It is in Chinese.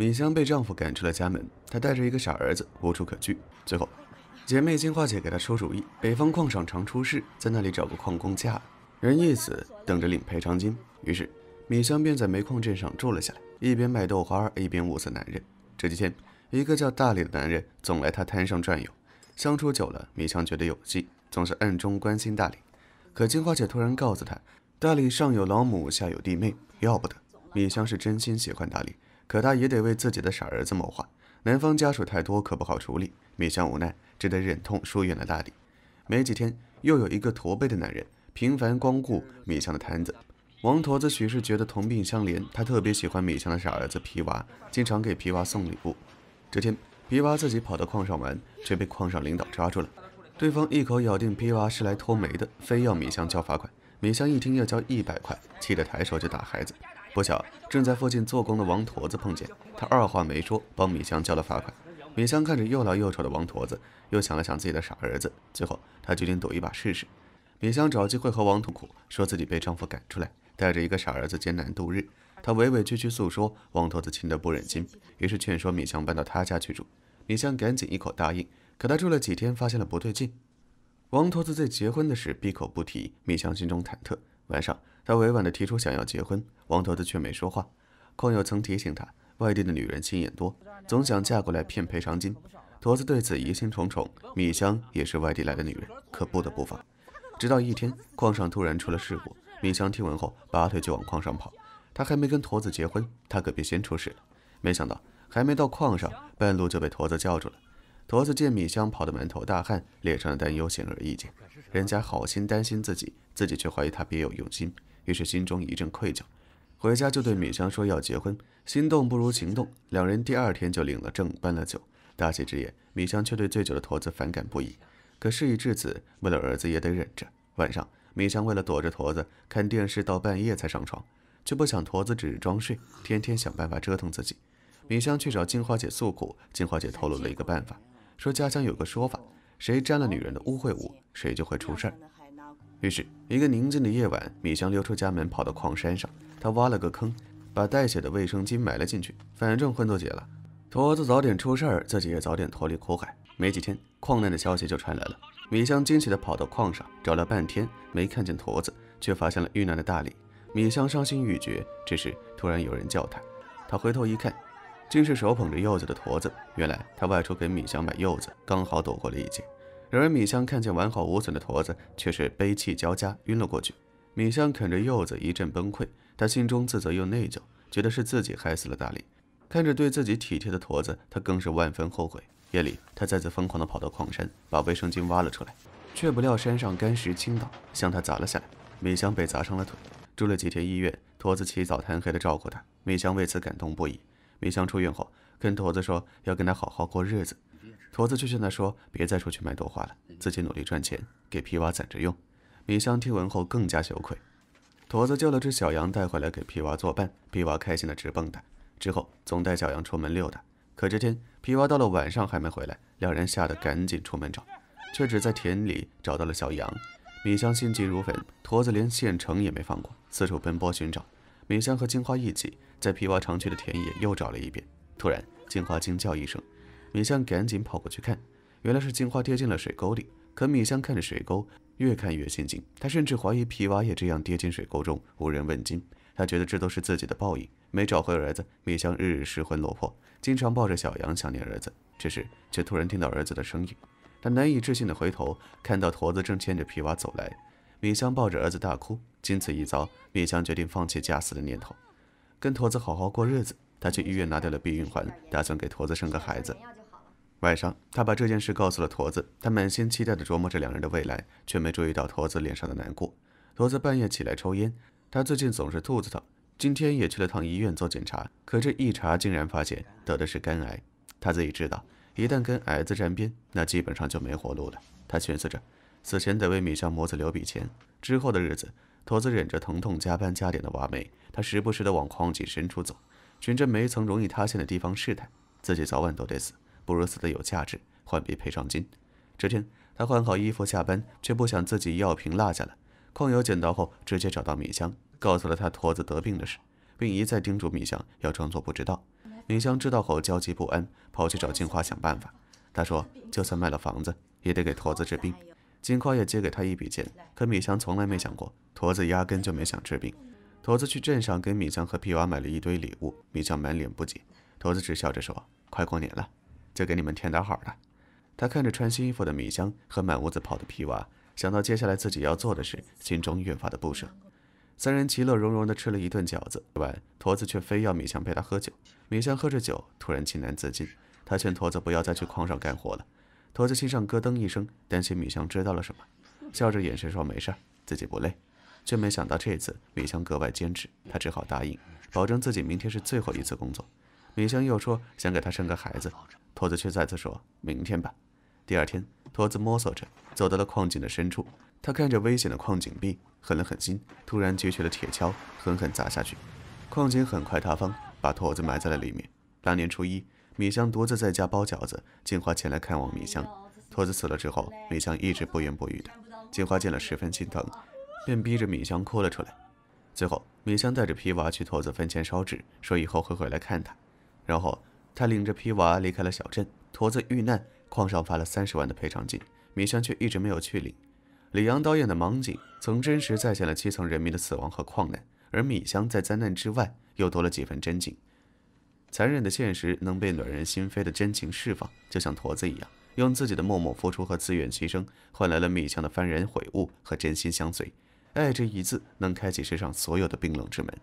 米香被丈夫赶出了家门，她带着一个傻儿子，无处可去。最后，姐妹金花姐给她出主意：北方矿上常出事，在那里找个矿工嫁人，一死等着领赔偿金。于是，米香便在煤矿镇上住了下来，一边卖豆花，一边物色男人。这几天，一个叫大力的男人总来她摊上转悠，相处久了，米香觉得有戏，总是暗中关心大力。可金花姐突然告诉她，大力上有老母，下有弟妹，要不得。米香是真心喜欢大力，可他也得为自己的傻儿子谋划，男方家属太多，可不好处理。米香无奈，只得忍痛疏远了大李。没几天，又有一个驼背的男人频繁光顾米香的摊子。王驼子许是觉得同病相怜，他特别喜欢米香的傻儿子皮娃，经常给皮娃送礼物。这天，皮娃自己跑到矿上玩，却被矿上领导抓住了。对方一口咬定皮娃是来偷煤的，非要米香交罚款。米香一听要交一百块，气得抬手就打孩子。不巧，正在附近做工的王驼子碰见他，二话没说帮米香交了罚款。米香看着又老又丑的王驼子，又想了想自己的傻儿子，最后他决定赌一把试试。米香找机会和王痛苦说自己被丈夫赶出来，带着一个傻儿子艰难度日。她委委屈屈诉说，王驼子听得不忍心，于是劝说米香搬到他家去住。米香赶紧一口答应，可她住了几天，发现了不对劲。王驼子在结婚的事闭口不提，米香心中忐忑。晚上，他委婉地提出想要结婚，王驼子却没说话。矿友曾提醒他，外地的女人心眼多，总想嫁过来骗赔偿金。驼子对此疑心重重。米香也是外地来的女人，可不得不防。直到一天，矿上突然出了事故，米香听闻后，拔腿就往矿上跑。他还没跟驼子结婚，他可别先出事。没想到，还没到矿上，半路就被驼子叫住了。驼子见米香跑得满头大汗，脸上的担忧显而易见。人家好心担心自己，自己却怀疑他别有用心，于是心中一阵愧疚。回家就对米香说要结婚，心动不如行动，两人第二天就领了证，办了酒。大喜之夜，米香却对醉酒的驼子反感不已。可事已至此，为了儿子也得忍着。晚上，米香为了躲着驼子，看电视到半夜才上床，却不想驼子只是装睡，天天想办法折腾自己。米香去找金花姐诉苦，金花姐透露了一个办法。说家乡有个说法，谁沾了女人的污秽物，谁就会出事儿。于是，一个宁静的夜晚，米香溜出家门，跑到矿山上。他挖了个坑，把带血的卫生巾埋了进去，反正混都结了。驼子早点出事儿，自己也早点脱离苦海。没几天，矿难的消息就传来了。米香惊喜地跑到矿上，找了半天没看见驼子，却发现了遇难的大力。米香伤心欲绝，这时突然有人叫他，他回头一看。竟是手捧着柚子的驼子，原来他外出给米香买柚子，刚好躲过了一劫。然而米香看见完好无损的驼子，却是悲泣交加，晕了过去。米香啃着柚子，一阵崩溃。他心中自责又内疚，觉得是自己害死了大力。看着对自己体贴的驼子，他更是万分后悔。夜里，他再次疯狂地跑到矿山，把卫生巾挖了出来，却不料山上干石倾倒，向他砸了下来。米香被砸伤了腿，住了几天医院。驼子起早贪黑地照顾他，米香为此感动不已。米香出院后，跟驼子说要跟他好好过日子，驼子却劝他说别再出去卖豆花了，自己努力赚钱给皮娃攒着用。米香听闻后更加羞愧。驼子救了只小羊，带回来给皮娃作伴，皮娃开心的直蹦跶，之后总带小羊出门溜达。可这天皮娃到了晚上还没回来，两人吓得赶紧出门找，却只在田里找到了小羊。米香心急如焚，驼子连县城也没放过，四处奔波寻找。米香和金花一起在皮娃常去的田野又找了一遍，突然金花惊叫一声，米香赶紧跑过去看，原来是金花跌进了水沟里。可米香看着水沟，越看越心惊，他甚至怀疑皮娃也这样跌进水沟中，无人问津。他觉得这都是自己的报应，没找回儿子，米香日日失魂落魄，经常抱着小羊想念儿子。这时，却突然听到儿子的声音，他难以置信的回头，看到驼子正牵着皮娃走来。米香抱着儿子大哭。经此一遭，米香决定放弃假死的念头，跟驼子好好过日子。她去医院拿掉了避孕环，打算给驼子生个孩子。晚上，她把这件事告诉了驼子，他满心期待地琢磨着两人的未来，却没注意到驼子脸上的难过。驼子半夜起来抽烟，他最近总是肚子疼，今天也去了趟医院做检查，可这一查竟然发现得的是肝癌。他自己知道，一旦跟癌子沾边，那基本上就没活路了。他寻思着。死前得为米香母子留笔钱。之后的日子，驼子忍着疼痛加班加点的挖煤。他时不时的往矿井深处走，寻着煤层容易塌陷的地方试探。自己早晚都得死，不如死的有价值，换笔赔偿金。这天，他换好衣服下班，却不想自己药瓶落下来。矿友捡到后，直接找到米香，告诉了他驼子得病的事，并一再叮嘱米香要装作不知道。米香知道后焦急不安，跑去找静华想办法。他说，就算卖了房子，也得给驼子治病。金矿也借给他一笔钱，可米香从来没想过，驼子压根就没想治病。驼子去镇上给米香和皮娃买了一堆礼物，米香满脸不解，驼子只笑着说：“快过年了，就给你们添点好的。”他看着穿新衣服的米香和满屋子跑的皮娃，想到接下来自己要做的事，心中越发的不舍。三人其乐融融地吃了一顿饺子，晚驼子却非要米香陪他喝酒。米香喝着酒，突然情难自禁，他劝驼子不要再去矿上干活了。驼子心上咯噔一声，担心米香知道了什么，笑着掩饰说没事儿，自己不累。却没想到这次米香格外坚持，他只好答应，保证自己明天是最后一次工作。米香又说想给他生个孩子，驼子却再次说明天吧。第二天，驼子摸索着走到了矿井的深处，他看着危险的矿井壁，狠了狠心，突然举起了铁锹，狠狠砸下去。矿井很快塌方，把驼子埋在了里面。大年初一。米香独自在家包饺子，静华前来看望米香。驼子死了之后，米香一直不言不语的。静华见了十分心疼，便逼着米香哭了出来。最后，米香带着皮娃去驼子坟前烧纸，说以后会回来看他。然后，他领着皮娃离开了小镇。驼子遇难，矿上发了三十万的赔偿金，米香却一直没有去领。李阳导演的《盲井》曾真实再现了基层人民的死亡和矿难，而米香在灾难之外又多了几分真情。残忍的现实能被暖人心扉的真情释放，就像驼子一样，用自己的默默付出和自愿牺牲，换来了米强的幡然悔悟和真心相随。爱这一字，能开启世上所有的冰冷之门。